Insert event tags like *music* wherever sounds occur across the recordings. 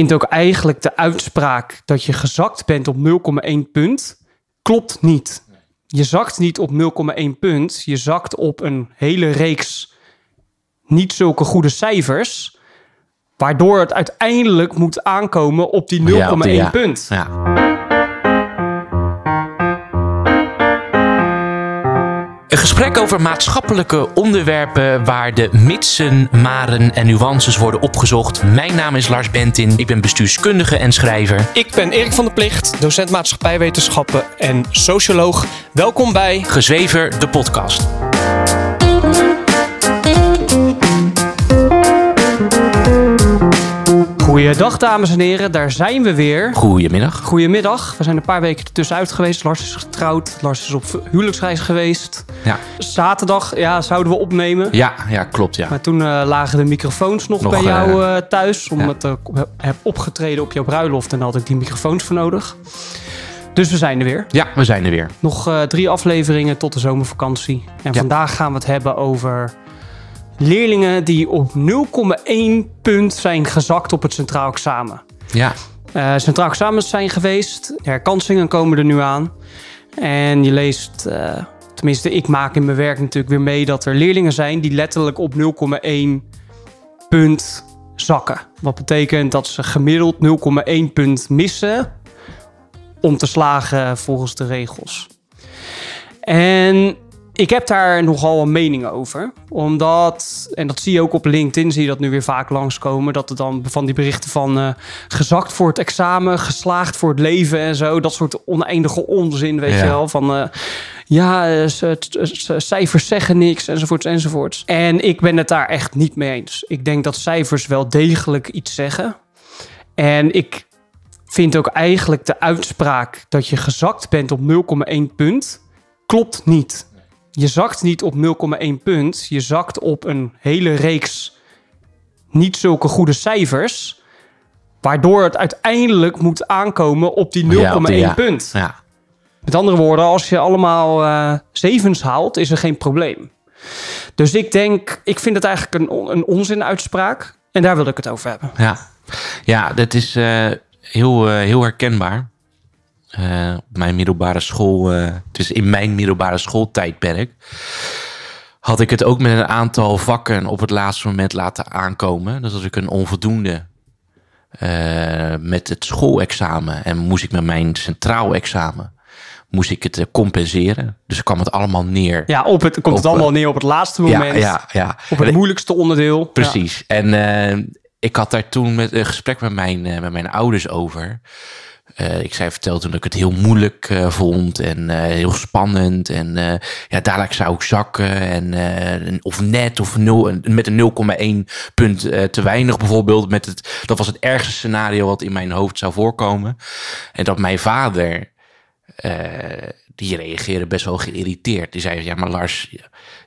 vindt ook eigenlijk de uitspraak dat je gezakt bent op 0,1 punt klopt niet. Je zakt niet op 0,1 punt. Je zakt op een hele reeks niet zulke goede cijfers. Waardoor het uiteindelijk moet aankomen op die 0,1 punt. Ja. Een gesprek over maatschappelijke onderwerpen waar de mitsen, maren en nuances worden opgezocht. Mijn naam is Lars Bentin, ik ben bestuurskundige en schrijver. Ik ben Erik van der Plicht, docent maatschappijwetenschappen en socioloog. Welkom bij Gezwever, de podcast. Goeiedag dames en heren, daar zijn we weer. Goedemiddag. Goedemiddag. We zijn een paar weken ertussenuit geweest. Lars is getrouwd, Lars is op huwelijksreis geweest. Ja. Zaterdag ja, zouden we opnemen. Ja, ja klopt. Ja. Maar toen eh, lagen de microfoons nog, bij jou eh, eh, thuis. Omdat ik heb opgetreden op jouw bruiloft en daar had ik die microfoons voor nodig. Dus we zijn er weer. Ja, we zijn er weer. Nog drie afleveringen tot de zomervakantie. En vandaag gaan we het hebben over leerlingen die op 0,1 punt zijn gezakt op het centraal examen. Ja. Eh, centraal examens zijn geweest, herkansingen komen er nu aan. En je leest, eh, tenminste ik maak in mijn werk natuurlijk weer mee dat er leerlingen zijn die letterlijk op 0,1 punt zakken. Wat betekent dat ze gemiddeld 0,1 punt missen om te slagen volgens de regels. En ik heb daar nogal een mening over. Omdat, en dat zie je ook op LinkedIn, zie je dat nu weer vaak langskomen. Dat er dan van die berichten van eh, gezakt voor het examen, geslaagd voor het leven en zo. Dat soort oneindige onzin, weet je wel. Van eh, ja, eh, cijfers zeggen niks enzovoorts enzovoorts. En ik ben het daar echt niet mee eens. Ik denk dat cijfers wel degelijk iets zeggen. En ik vind ook eigenlijk de uitspraak dat je gezakt bent op 0,1 punt klopt niet je zakt niet op 0,1 punt. Je zakt op een hele reeks niet zulke goede cijfers. Waardoor het uiteindelijk moet aankomen op die 0,1 punt. Ja. Met andere woorden, als je allemaal eh, zevens haalt, is er geen probleem. Dus ik denk, ik vind het eigenlijk een, onzin een onzinuitspraak. En daar wil ik het over hebben. Ja, ja dat is eh, heel, eh, heel herkenbaar. Eh, mijn middelbare school, uh, dus in mijn middelbare schooltijdperk, had ik het ook met een aantal vakken op het laatste moment laten aankomen. Dus als ik een onvoldoende eh, met het schoolexamen en moest ik met mijn centraal examen moest ik het compenseren. Dus kwam het allemaal neer. Ja, op het komt het allemaal neer op het laatste moment. Ja, ja, ja. Op het moeilijkste onderdeel. Precies. En ik had daar toen met, een gesprek met mijn, met mijn ouders over. Eh, ik zei vertelde toen dat ik het heel moeilijk eh, vond en eh, heel spannend. En ja, dadelijk zou ik zakken. En, of net of nul, met een 0,1 punt te weinig bijvoorbeeld. Met het, dat was het ergste scenario wat in mijn hoofd zou voorkomen. En dat mijn vader, die reageerde best wel geïrriteerd. Die zei, ja maar Lars,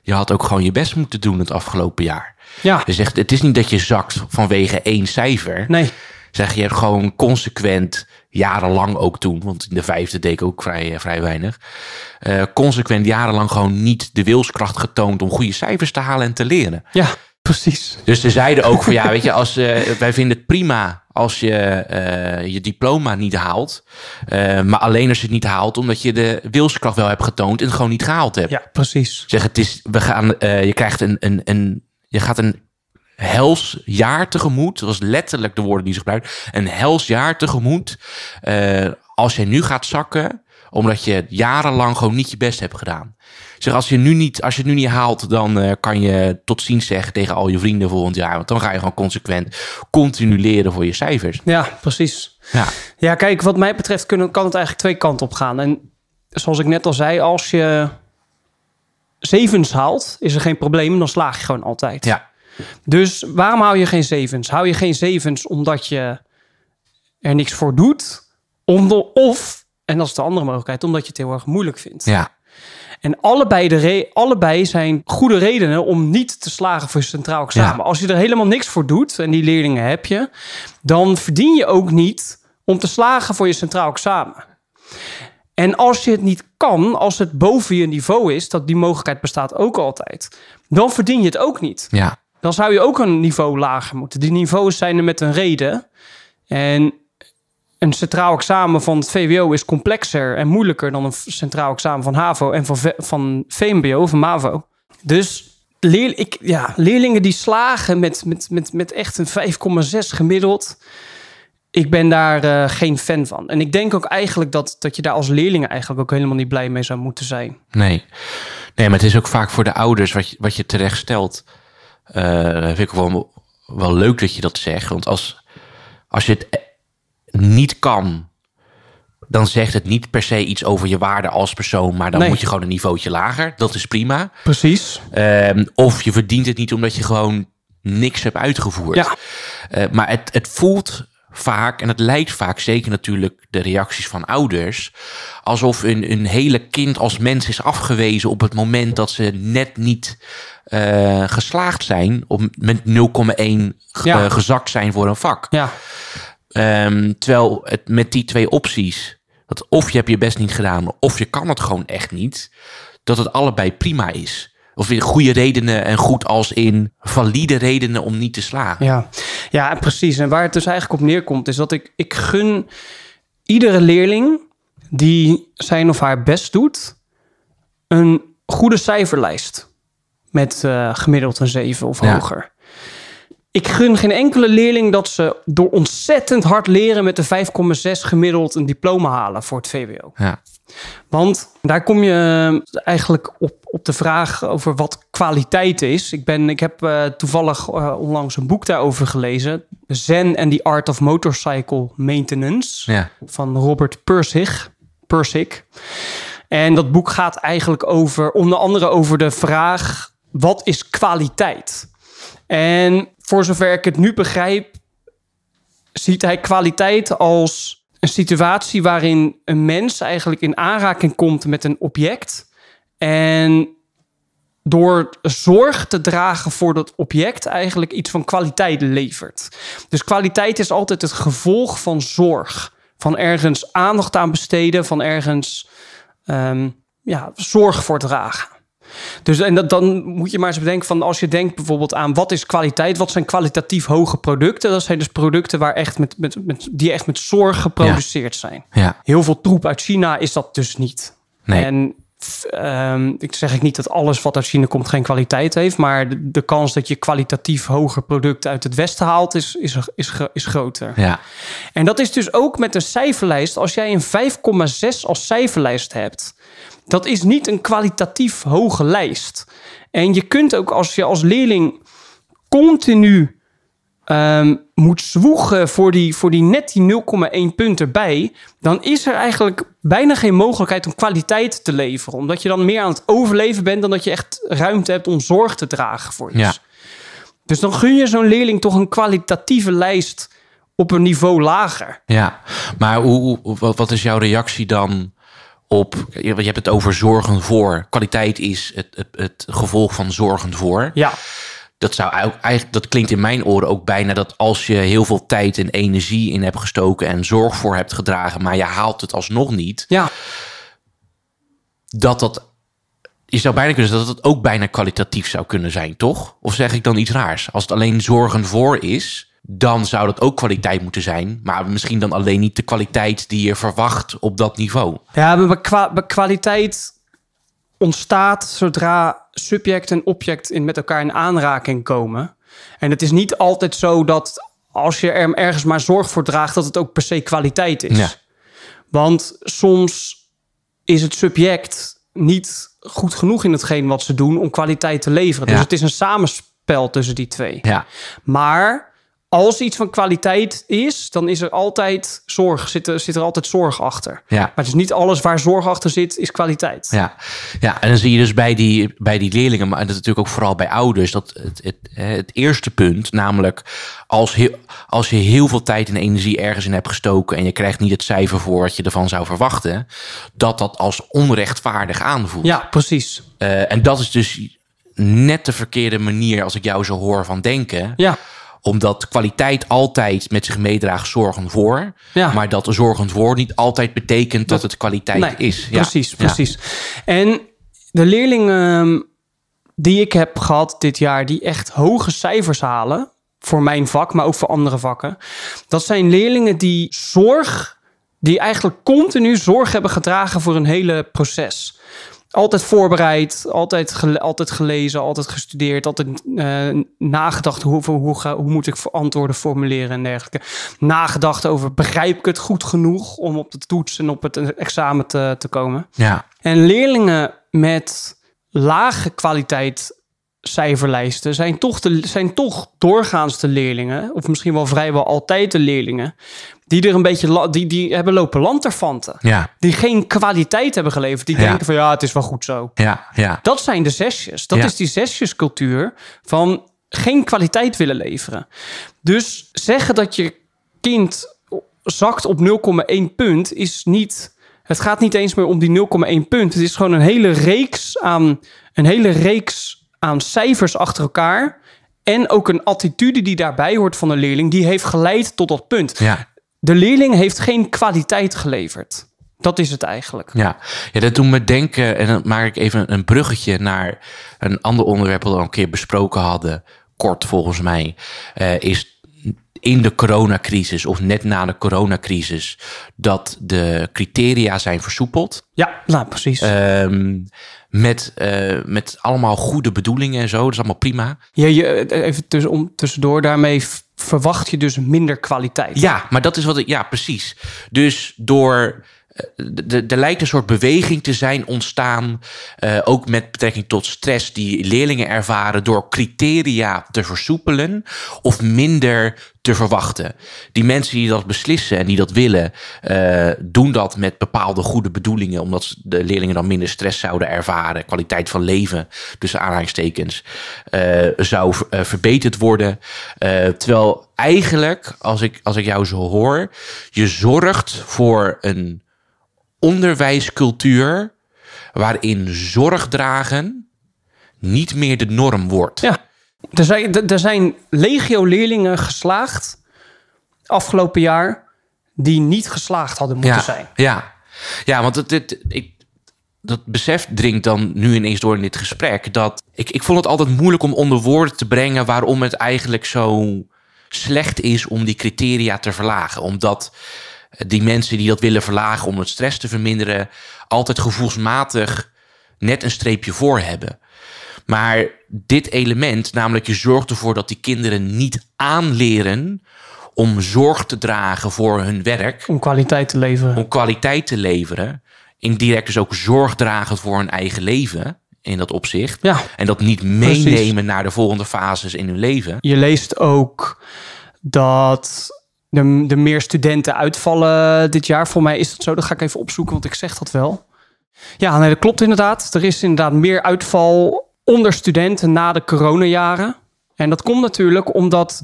je had ook gewoon je best moeten doen het afgelopen jaar. Ja. Dus zegt het is niet dat je zakt vanwege één cijfer. Nee. Zeg, je gewoon consequent jarenlang ook toen, want in de vijfde deed ik ook vrij, eh, vrij weinig, eh, consequent jarenlang gewoon niet de wilskracht getoond om goede cijfers te halen en te leren. Ja, precies. Dus ze zeiden ook van ja, *laughs* weet je, als, eh, wij vinden het prima als je je diploma niet haalt, maar alleen als je het niet haalt omdat je de wilskracht wel hebt getoond en het gewoon niet gehaald hebt. Ja, precies. Zeg, het is, we gaan, je krijgt een, een, een, je gaat een hels jaar tegemoet. Dat was letterlijk de woorden die ze gebruikt, Een hels jaar tegemoet. Eh, als je nu gaat zakken, omdat je jarenlang gewoon niet je best hebt gedaan. Zeg, als je, nu niet, als je het nu niet haalt, dan eh, kan je tot ziens zeggen tegen al je vrienden volgend jaar. Want dan ga je gewoon consequent continu leren voor je cijfers. Ja, precies. Ja, ja kijk, wat mij betreft kunnen, kan het eigenlijk twee kanten op gaan. En zoals ik net al zei, als je zevens haalt, is er geen probleem. Dan slaag je gewoon altijd. Ja. Dus waarom hou je geen zevens? Hou je geen zevens omdat je er niks voor doet? of, en dat is de andere mogelijkheid, omdat je het heel erg moeilijk vindt. Ja. En allebei, de allebei zijn goede redenen om niet te slagen voor je centraal examen. Als je er helemaal niks voor doet en die leerlingen heb je, dan verdien je ook niet om te slagen voor je centraal examen. En als je het niet kan, als het boven je niveau is, dat die mogelijkheid bestaat ook altijd, dan verdien je het ook niet. Ja dan zou je ook een niveau lager moeten. Die niveaus zijn er met een reden. En een centraal examen van het VWO is complexer en moeilijker dan een centraal examen van HAVO en van, van VMBO of MAVO. Dus leer, ik, ja, leerlingen die slagen met, met, met, met echt een 5,6 gemiddeld. Ik ben daar eh, geen fan van. En ik denk ook eigenlijk dat, dat je daar als leerlingen eigenlijk ook helemaal niet blij mee zou moeten zijn. Nee, nee maar het is ook vaak voor de ouders wat je, wat je terecht stelt. Eh, dat vind ik wel, wel leuk dat je dat zegt. Want als, als je het e-, niet kan, dan zegt het niet per se iets over je waarde als persoon. Maar dan moet je gewoon een niveautje lager. Dat is prima. Precies. Ehm, of je verdient het niet omdat je gewoon niks hebt uitgevoerd. Ja. Eh, maar het, het voelt vaak, en het lijkt vaak, zeker natuurlijk de reacties van ouders, alsof een, een hele kind als mens is afgewezen op het moment dat ze net niet eh, geslaagd zijn, op, met 0,1 eh, gezakt zijn voor een vak. Ja. Ehm, terwijl het met die twee opties, dat of je hebt je best niet gedaan, of je kan het gewoon echt niet, dat het allebei prima is of in goede redenen en goed als in valide redenen om niet te slagen. Ja, ja precies. En waar het dus eigenlijk op neerkomt, is dat ik, ik gun iedere leerling die zijn of haar best doet, een goede cijferlijst met eh, gemiddeld een 7 of hoger. Ik gun geen enkele leerling dat ze door ontzettend hard leren met de 5,6 gemiddeld een diploma halen voor het VWO. Ja. Want daar kom je eh, eigenlijk op, op de vraag over wat kwaliteit is. Ik, ben, ik heb eh, toevallig eh, onlangs een boek daarover gelezen. Zen and the Art of Motorcycle Maintenance van Robert Persig. Persig. En dat boek gaat eigenlijk over, onder andere over de vraag: wat is kwaliteit? En voor zover ik het nu begrijp, ziet hij kwaliteit als een situatie waarin een mens eigenlijk in aanraking komt met een object. En door zorg te dragen voor dat object eigenlijk iets van kwaliteit levert. Dus kwaliteit is altijd het gevolg van zorg. Van ergens aandacht aan besteden, van ergens ehm, ja, zorg voor dragen. Dus en dan moet je maar eens bedenken van als je denkt bijvoorbeeld aan wat is kwaliteit, wat zijn kwalitatief hoge producten? Dat zijn dus producten waar echt met, met, die echt met zorg geproduceerd zijn. Ja. Heel veel troep uit China is dat dus niet. Nee. En ehm, ik zeg ik niet dat alles wat uit China komt geen kwaliteit heeft, maar de, kans dat je kwalitatief hoger producten uit het Westen haalt is, is, is, is groter. Ja. En dat is dus ook met een cijferlijst. Als jij een 5,6 als cijferlijst hebt, dat is niet een kwalitatief hoge lijst. En je kunt ook als je als leerling continu ehm, moet zwoegen voor die, voor die net die 0,1 punt erbij, dan is er eigenlijk bijna geen mogelijkheid om kwaliteit te leveren. Omdat je dan meer aan het overleven bent dan dat je echt ruimte hebt om zorg te dragen voor je. Dus dan gun je zo'n leerling toch een kwalitatieve lijst op een niveau lager. Ja, maar hoe, wat is jouw reactie dan op. Je hebt het over zorgen voor. Kwaliteit is het, het, het gevolg van zorgen voor. Ja. Dat, zou eigenlijk, dat klinkt in mijn oren ook bijna dat als je heel veel tijd en energie in hebt gestoken en zorg voor hebt gedragen, maar je haalt het alsnog niet. Ja. Dat dat je zou bijna kunnen zeggen dat het ook bijna kwalitatief zou kunnen zijn, toch? Of zeg ik dan iets raars? Als het alleen zorgen voor is, dan zou dat ook kwaliteit moeten zijn. Maar misschien dan alleen niet de kwaliteit die je verwacht op dat niveau. Ja, maar kwaliteit ontstaat zodra subject en object in, met elkaar in aanraking komen. En het is niet altijd zo dat als je er ergens maar zorg voor draagt, dat het ook per se kwaliteit is. Ja. Want soms is het subject niet goed genoeg in hetgeen wat ze doen om kwaliteit te leveren. Dus ja. Dus het is een samenspel tussen die twee. Ja. Maar als iets van kwaliteit is, dan is er altijd zorg. Zit er, zit er altijd zorg achter. Ja. Maar het is niet alles waar zorg achter zit, is kwaliteit. Ja, ja en dan zie je dus bij die, bij die leerlingen, maar dat is natuurlijk ook vooral bij ouders, dat het, het, het eerste punt, namelijk als, als je heel veel tijd en energie ergens in hebt gestoken en je krijgt niet het cijfer voor wat je ervan zou verwachten, dat dat als onrechtvaardig aanvoelt. Ja, precies. Eh, en dat is dus net de verkeerde manier, als ik jou zo hoor van denken. Ja omdat kwaliteit altijd met zich meedraagt zorgen voor. Maar dat zorgen voor niet altijd betekent dat, het kwaliteit is. Precies, precies. En de leerlingen ehm, die ik heb gehad dit jaar, die echt hoge cijfers halen. Voor mijn vak, maar ook voor andere vakken. Dat zijn leerlingen die zorg die eigenlijk continu zorg hebben gedragen voor een hele proces altijd voorbereid, altijd, altijd gelezen, altijd gestudeerd, altijd eh, nagedacht hoe, hoe, ga, hoe moet ik antwoorden formuleren en dergelijke. Nagedacht over begrijp ik het goed genoeg om op de toets en op het eh, examen te, te komen. Ja. En leerlingen met lage kwaliteit cijferlijsten zijn toch, de, zijn toch doorgaans de leerlingen, of misschien wel vrijwel altijd de leerlingen, die er een beetje die, die hebben lopen lanterfanten. Ja. Die geen kwaliteit hebben geleverd. Die denken van ja, het is wel goed zo. Ja, ja. Dat zijn de zesjes. Dat is die zesjescultuur van geen kwaliteit willen leveren. Dus zeggen dat je kind zakt op 0,1 punt is niet. Het gaat niet eens meer om die 0,1 punt. Het is gewoon een hele reeks aan, een hele reeks aan cijfers achter elkaar. En ook een attitude die daarbij hoort van een leerling, die heeft geleid tot dat punt. Ja de leerling heeft geen kwaliteit geleverd. Dat is het eigenlijk. Ja, ja dat doet me denken, en dan maak ik even een bruggetje naar een ander onderwerp dat we al een keer besproken hadden, kort volgens mij, eh, is in de coronacrisis of net na de coronacrisis dat de criteria zijn versoepeld. Ja, nou precies. Ehm, met, eh, met allemaal goede bedoelingen en zo. Dat is allemaal prima. Ja, je, eh, eh, even tussen, om, tussendoor, daarmee verwacht je dus minder kwaliteit. Ja, maar dat is wat ik. Ja, precies. Dus door eh, er lijkt een soort beweging te zijn ontstaan, eh, ook met betrekking tot stress die leerlingen ervaren, door criteria te versoepelen of minder te verwachten. Die mensen die dat beslissen en die dat willen, eh, doen dat met bepaalde goede bedoelingen, omdat de leerlingen dan minder stress zouden ervaren, kwaliteit van leven, tussen aanhalingstekens, zou verbeterd worden. terwijl eigenlijk, als ik, als ik jou zo hoor, je zorgt voor een onderwijscultuur waarin zorgdragen niet meer de norm wordt. Ja, er zijn, er zijn legio leerlingen geslaagd afgelopen jaar die niet geslaagd hadden moeten zijn. Ja, ja want het, het, ik, dat besef dringt dan nu ineens door in dit gesprek. Dat ik, ik vond het altijd moeilijk om onder woorden te brengen waarom het eigenlijk zo slecht is om die criteria te verlagen. Omdat eh, die mensen die dat willen verlagen om het stress te verminderen, altijd gevoelsmatig net een streepje voor hebben. Maar dit element, namelijk je zorgt ervoor dat die kinderen niet aanleren om zorg te dragen voor hun werk. Om kwaliteit te leveren. Om kwaliteit te leveren. Indirect dus ook zorg dragen voor hun eigen leven in dat opzicht. Ja, en dat niet meenemen naar de volgende fases in hun leven. Je leest ook dat de, de meer studenten uitvallen dit jaar. Voor mij is dat zo. Dat ga ik even opzoeken, want ik zeg dat wel. Ja, nee, dat klopt inderdaad. Er is inderdaad meer uitval onder studenten na de coronajaren. En dat komt natuurlijk omdat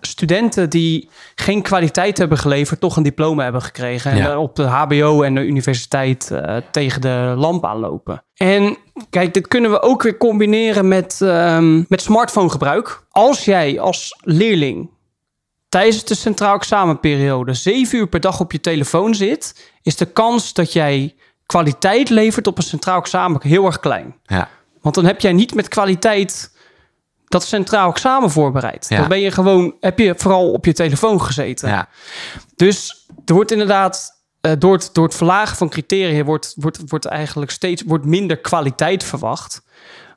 studenten die geen kwaliteit hebben geleverd, toch een diploma hebben gekregen. En op de HBO en de universiteit eh, tegen de lamp aanlopen. En kijk, dit kunnen we ook weer combineren met, um, met smartphone gebruik. Als jij als leerling tijdens de centraal examenperiode zeven uur per dag op je telefoon zit, is de kans dat jij kwaliteit levert op een centraal examen heel erg klein. Ja. Want dan heb jij niet met kwaliteit dat centraal examen voorbereid. Ja. Dan ben je gewoon, heb je vooral op je telefoon gezeten. Ja. Dus er wordt inderdaad eh, door, het, door het verlagen van criteria wordt, wordt, wordt eigenlijk steeds wordt minder kwaliteit verwacht.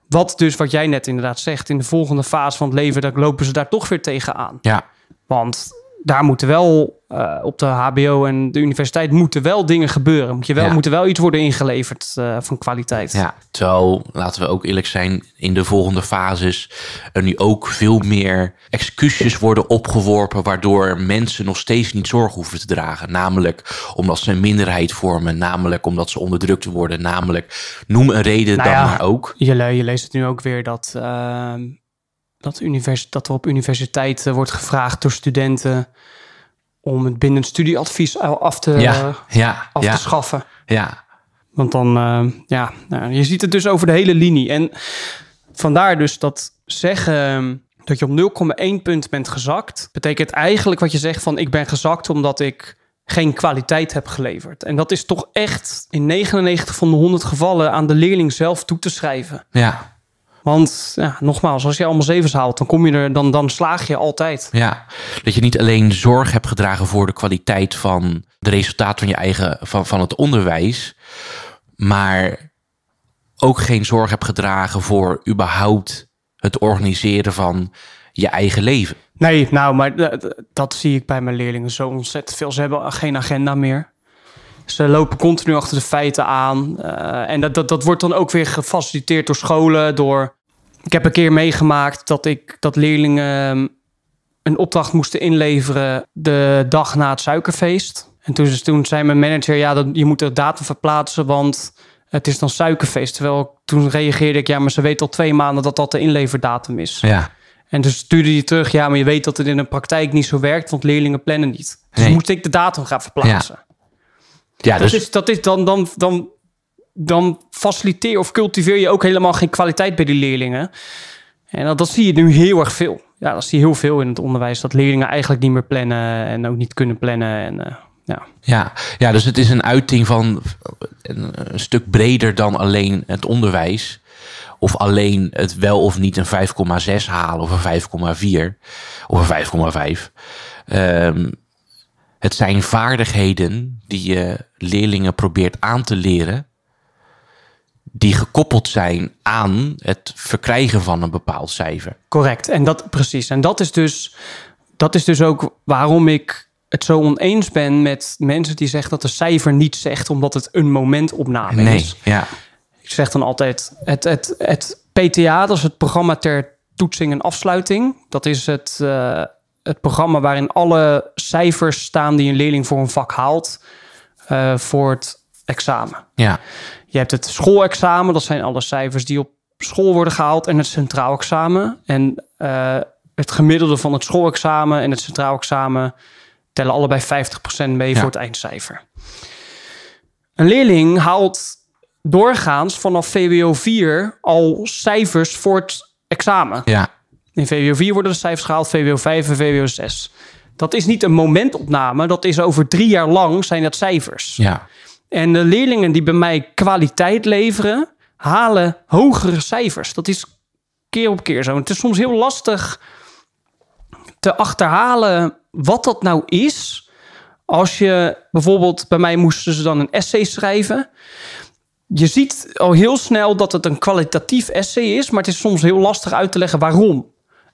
Wat dus, wat jij net inderdaad zegt, in de volgende fase van het leven, dan lopen ze daar toch weer tegenaan. Ja. Want daar moeten wel eh, op de HBO en de universiteit moeten wel dingen gebeuren. Moet je wel, ja. er wel iets worden ingeleverd eh, van kwaliteit. Ja, terwijl, laten we ook eerlijk zijn, in de volgende fases er nu ook veel meer excuses worden opgeworpen, waardoor mensen nog steeds niet zorg hoeven te dragen. Namelijk omdat ze een minderheid vormen, namelijk omdat ze onderdrukt worden, namelijk noem een reden nou dan maar ook. Je, je, leest het nu ook weer dat. Ehm, dat, univers dat er op universiteiten eh, wordt gevraagd door studenten om het binnen studieadvies af te, af te schaffen. Ja. Want dan, uh, ja, nou, je ziet het dus over de hele linie. En vandaar dus dat zeggen dat je op 0,1 punt bent gezakt, betekent eigenlijk wat je zegt van ik ben gezakt omdat ik geen kwaliteit heb geleverd. En dat is toch echt in 99 van de 100 gevallen aan de leerling zelf toe te schrijven. Ja. Want ja, nogmaals, als je allemaal zevens haalt, dan, kom je er, dan, dan slaag je altijd. Ja, dat je niet alleen zorg hebt gedragen voor de kwaliteit van de resultaten van je eigen van, van het onderwijs, maar ook geen zorg hebt gedragen voor überhaupt het organiseren van je eigen leven. Nee, nou, maar eh, dat zie ik bij mijn leerlingen zo ontzettend veel. Ze hebben geen agenda meer. Ze lopen continu achter de feiten aan. Eh, en dat, dat, dat wordt dan ook weer gefaciliteerd door scholen. Door... Ik heb een keer meegemaakt dat, ik, dat leerlingen ehm, een opdracht moesten inleveren de dag na het suikerfeest. En toen, toen zei mijn manager, ja, dat, je moet de datum verplaatsen, want het is dan suikerfeest. Terwijl toen reageerde ik, ja, maar ze weten al twee maanden dat dat de inleverdatum is. Ja. En dus stuurde hij terug, ja, maar je weet dat het in de praktijk niet zo werkt, want leerlingen plannen niet. Dus moest ik de datum gaan verplaatsen. Ja. Ja, dus... dat is dan, dan, dan, dan faciliteer of cultiveer je ook helemaal geen kwaliteit bij die leerlingen. En dat, dat zie je nu heel erg veel. Ja, dat zie je heel veel in het onderwijs. Dat leerlingen eigenlijk niet meer plannen en ook niet kunnen plannen. En, eh, ja. Ja, ja, dus het is een uiting van een, stuk breder dan alleen het onderwijs of alleen het wel of niet een 5,6 halen of een 5,4 of een 5,5. Um, het zijn vaardigheden die je leerlingen probeert aan te leren, die gekoppeld zijn aan het verkrijgen van een bepaald cijfer. Correct, en dat precies. En dat is dus, dat is dus ook waarom ik het zo oneens ben met mensen die zeggen dat de cijfer niet zegt omdat het een momentopname nee, is. Ja. Ik zeg dan altijd: het, het, het PTA, dat is het programma ter toetsing en afsluiting. Dat is het, eh, het programma waarin alle cijfers staan die een leerling voor een vak haalt eh, voor het examen. Ja. Je hebt het schoolexamen, dat zijn alle cijfers die op school worden gehaald, en het centraal examen. En eh, het gemiddelde van het schoolexamen en het centraal examen tellen allebei 50% mee voor het eindcijfer. Een leerling haalt doorgaans vanaf VWO 4 al cijfers voor het examen. Ja. In VWO 4 worden de cijfers gehaald, VWO 5 en VWO 6. Dat is niet een momentopname, dat is over drie jaar lang zijn dat cijfers. Ja. En de leerlingen die bij mij kwaliteit leveren, halen hogere cijfers. Dat is keer op keer zo. het is soms heel lastig te achterhalen wat dat nou is. Als je bijvoorbeeld bij mij moesten ze dan een essay schrijven. Je ziet al heel snel dat het een kwalitatief essay is, maar het is soms heel lastig uit te leggen waarom.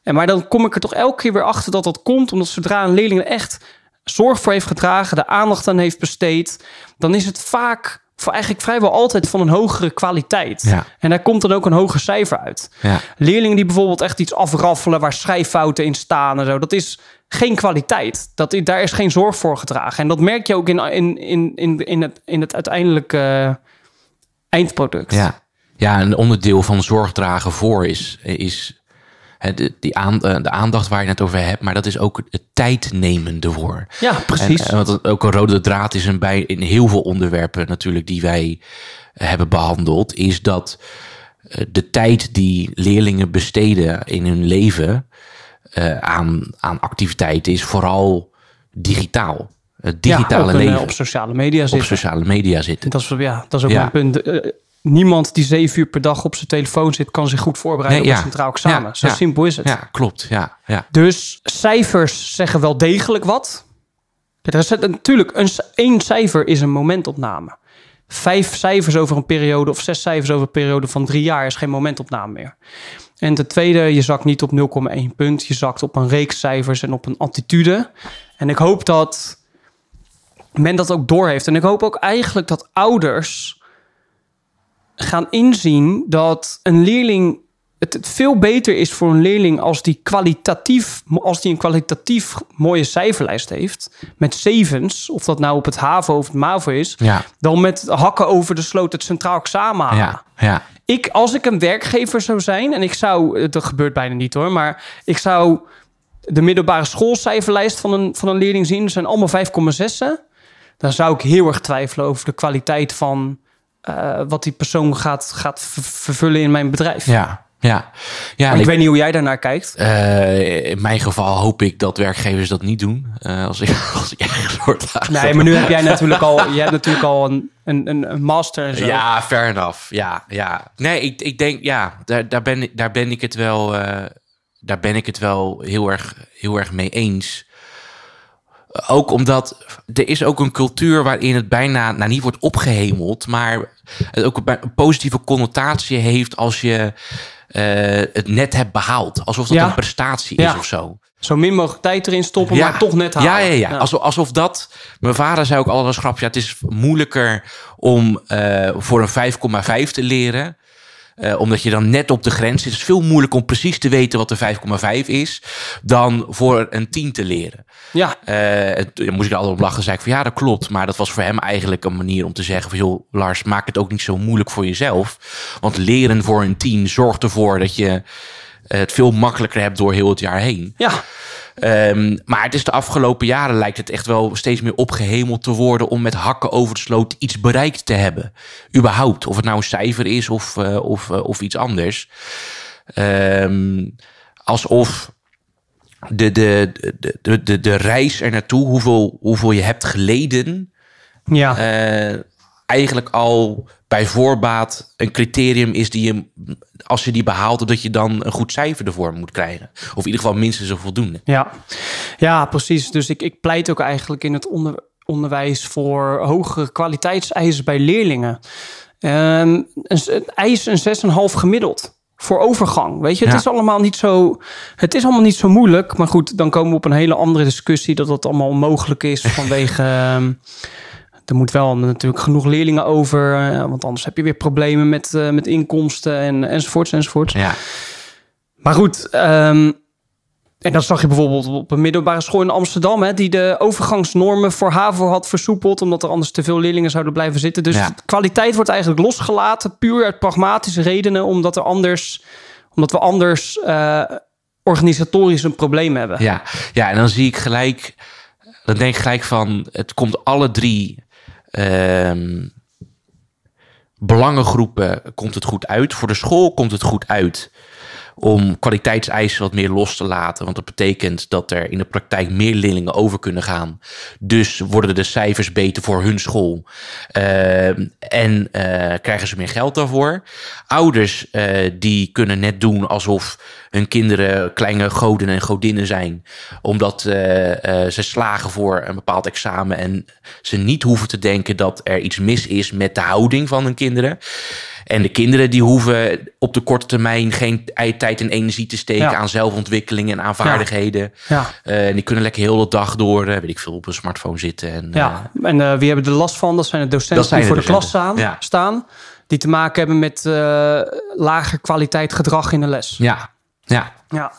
En maar dan kom ik er toch elke keer weer achter dat dat komt, omdat zodra een leerling er echt zorg voor heeft gedragen, de aandacht aan heeft besteed, dan is het vaak voor eigenlijk vrijwel altijd van een hogere kwaliteit. En daar komt dan ook een hoger cijfer uit. Ja. Leerlingen die bijvoorbeeld echt iets afraffelen waar schrijffouten in staan en zo, dat is geen kwaliteit. Dat, daar is geen zorg voor gedragen. En dat merk je ook in, in, in, in, in, het, in het uiteindelijke eh, eindproduct. Ja. ja, een onderdeel van zorg dragen voor is, is de, die eh, aandacht waar je het over hebt, maar dat is ook het tijdnemende voor. Ja, precies. En, eh, want ook een rode draad is een bij, in heel veel onderwerpen natuurlijk die wij eh, hebben behandeld, is dat de tijd die leerlingen besteden in hun leven aan, aan activiteiten is vooral digitaal. Het digitale leven. op sociale media zitten. Op sociale media zitten. Dat is, ja, dat is ook een mijn punt niemand die zeven uur per dag op zijn telefoon zit, kan zich goed voorbereiden op ja. een centraal examen. Zo simpel is het. Ja, klopt. Ja, ja. Dus cijfers zeggen wel degelijk wat. Er is natuurlijk, een, één cijfer is een momentopname. Vijf cijfers over een periode of zes cijfers over een periode van drie jaar is geen momentopname meer. En ten tweede, je zakt niet op 0,1 punt. Je zakt op een reeks cijfers en op een attitude. En ik hoop dat men dat ook doorheeft. En ik hoop ook eigenlijk dat ouders gaan inzien dat een leerling. Het, veel beter is voor een leerling als die, kwalitatief, als die een kwalitatief mooie cijferlijst heeft. Met zevens, of dat nou op het HAVO of het MAVO is. Dan met hakken over de sloot het centraal examen Ja, ja. Ik, als ik een werkgever zou zijn, en ik zou, eh, dat gebeurt bijna niet hoor, maar ik zou de middelbare schoolcijferlijst van een, van een leerling zien, zijn allemaal 5,6, Dan zou ik heel erg twijfelen over de kwaliteit van uh, wat die persoon gaat, gaat vervullen in mijn bedrijf. Ja. Ja, ja ik, weet niet hoe jij daarnaar kijkt. Eh, in mijn geval hoop ik dat werkgevers dat niet doen. Eh, als ik, *laughs* als ik ergens word Nee, maar nu heb jij natuurlijk al, jij hebt natuurlijk al een, een, een master en zo. Ja, fair enough. Ja, ja. Nee, ik, ik denk, ja, daar, daar, ben, daar ben ik het wel, daar ben ik het wel heel erg, heel erg mee eens. Ook omdat er is ook een cultuur waarin het bijna nou, niet wordt opgehemeld, maar het ook een positieve connotatie heeft als je eh, het net hebt behaald. Alsof dat een prestatie is of zo. Zo min mogelijk tijd erin stoppen, maar toch net halen. Ja, ja, ja. Alsof, alsof dat... Mijn vader zei ook altijd als grapje... het is moeilijker om eh, voor een 5,5 te leren... Eh, omdat je dan net op de grens zit. Het is veel moeilijker om precies te weten wat de 5,5 is. Dan voor een 10 te leren. Ja. Uh, moest ik er altijd op lachen. zei ik van ja, dat klopt. Maar dat was voor hem eigenlijk een manier om te zeggen van joh, Lars, maak het ook niet zo moeilijk voor jezelf. Want leren voor een 10 zorgt ervoor dat je het veel makkelijker hebt door heel het jaar heen. Ja. Ehm, maar het is de afgelopen jaren lijkt het echt wel steeds meer opgehemeld te worden om met hakken over de sloot iets bereikt te hebben. Überhaupt. Of het nou een cijfer is of, eh, of, eh, of iets anders. Um, alsof de, de, de, de, de, de reis er naartoe, hoeveel, hoeveel je hebt geleden, ja. Eh, eigenlijk al bij voorbaat een criterium is die je, als je die behaalt, dat je dan een goed cijfer ervoor moet krijgen. Of in ieder geval minstens een voldoende. Ja, ja precies. Dus ik, ik pleit ook eigenlijk in het onder, onderwijs voor hogere kwaliteitseisen bij leerlingen. Um, een, eis een 6,5 gemiddeld voor overgang. Weet je, het is allemaal niet zo. Het is allemaal niet zo moeilijk. Maar goed, dan komen we op een hele andere discussie dat dat allemaal mogelijk is *laughs* vanwege. Ehm, er moet wel natuurlijk genoeg leerlingen over. Eh, want anders heb je weer problemen met, eh, met inkomsten en, enzovoorts enzovoorts. Ja. Maar goed, ehm, en dat zag je bijvoorbeeld op een middelbare school in Amsterdam, hè, die de overgangsnormen voor HAVO had versoepeld, omdat er anders te veel leerlingen zouden blijven zitten. Dus kwaliteit wordt eigenlijk losgelaten, puur uit pragmatische redenen, omdat, er anders, omdat we anders uh, organisatorisch een probleem hebben. Ja. ja, en dan zie ik gelijk, dan denk ik gelijk van, het komt alle drie Ehm, belangengroepen komt het goed uit. Voor de school komt het goed uit om kwaliteitseisen wat meer los te laten. Want dat betekent dat er in de praktijk meer leerlingen over kunnen gaan. Dus worden de cijfers beter voor hun school eh, en eh, krijgen ze meer geld daarvoor. Ouders eh, die kunnen net doen alsof hun kinderen kleine goden en godinnen zijn, omdat ze slagen voor een bepaald examen en ze niet hoeven te denken dat er iets mis is met de houding van hun kinderen. En de kinderen die hoeven op de korte termijn geen tijd en energie te steken aan zelfontwikkeling en aan vaardigheden. Ja. Eh, en die kunnen lekker heel de dag door, eh, weet ik veel, op een smartphone zitten. En, ja, eh, en uh, wie hebben er last van? Dat zijn de docenten zijn die voor de klas staan. staan die te maken hebben met lager kwaliteit gedrag in de les. Ja, ja. ja.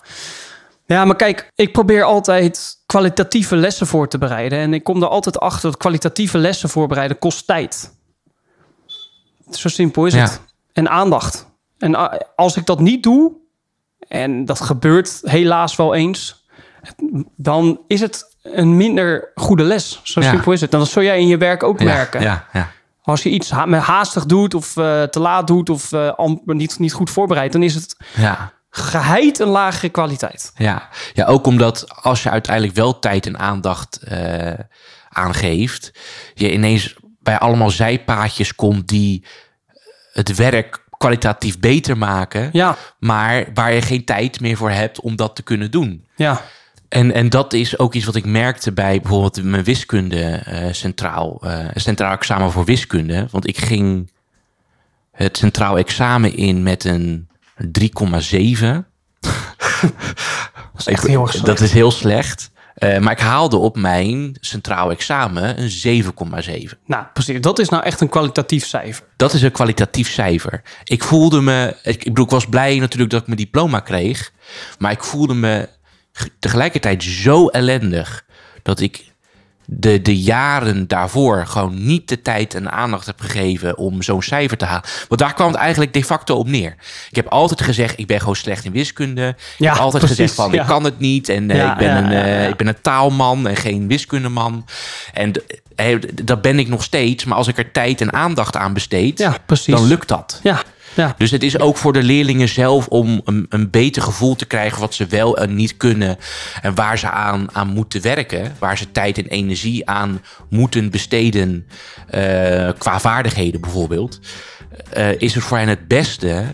Ja, maar kijk, ik probeer altijd kwalitatieve lessen voor te bereiden. En ik kom er altijd achter dat kwalitatieve lessen voorbereiden kost tijd. Zo simpel is het. En aandacht. En ah, als ik dat niet doe, en dat gebeurt helaas wel eens, dan is het een minder goede les. Zo simpel is het. En dat zul jij in je werk ook merken. Ja, ja. Als je iets haastig doet of eh, te laat doet of eh, niet, niet goed voorbereid, dan is het ja. geheid een lagere kwaliteit. Ja. ja, ook omdat als je uiteindelijk wel tijd en aandacht uh, aangeeft, je ineens bij allemaal zijpaadjes komt die het werk kwalitatief beter maken. Ja. Maar waar je geen tijd meer voor hebt om dat te kunnen doen. Ja. En, en dat is ook iets wat ik merkte bij bijvoorbeeld mijn wiskunde eh, centraal, eh, centraal examen voor wiskunde. Want ik ging het centraal examen in met een 3,7. *laughs* dat is echt Dat is heel slecht. Eh, maar ik haalde op mijn centraal examen een 7,7. Nou, precies. Dat is nou echt een kwalitatief cijfer. Dat is een kwalitatief cijfer. Ik voelde me, ik, bedoel, ik was blij natuurlijk dat ik mijn diploma kreeg. Maar ik voelde me tegelijkertijd zo ellendig dat ik de, de jaren daarvoor gewoon niet de tijd en aandacht heb gegeven om zo'n cijfer te halen. Want daar kwam het eigenlijk de facto op neer. Ik heb altijd gezegd, ik ben gewoon slecht in wiskunde. Ik ja, heb altijd gezegd van, ik kan het niet. En eh, ik, ben een, eh, ik ben een taalman en geen wiskundeman. En dat ben ik nog steeds. Maar als ik er tijd en aandacht aan besteed, dan lukt dat. Ja, ja. Dus het is ook voor de leerlingen zelf om een, een, beter gevoel te krijgen wat ze wel en niet kunnen. En waar ze aan, aan moeten werken. Waar ze tijd en energie aan moeten besteden. Eh, qua vaardigheden bijvoorbeeld. Eh, is het voor hen het beste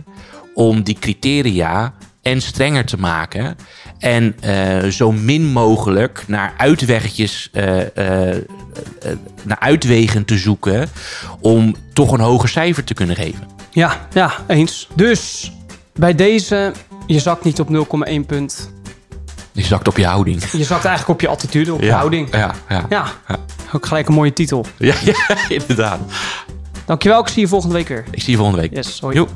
om die criteria en strenger te maken. En eh, zo min mogelijk naar uitwegjes, naar uitwegen te zoeken om toch een hoger cijfer te kunnen geven. Ja, ja, eens. Dus bij deze, je zakt niet op 0,1 punt. Je zakt op je houding. Je zakt eigenlijk op je attitude, op je houding. Ja, ja, ja, Ook gelijk een mooie titel. Ja, *laughs* ja inderdaad. Dankjewel, ik zie je volgende week weer. Ik zie je volgende week. Yes, hoi.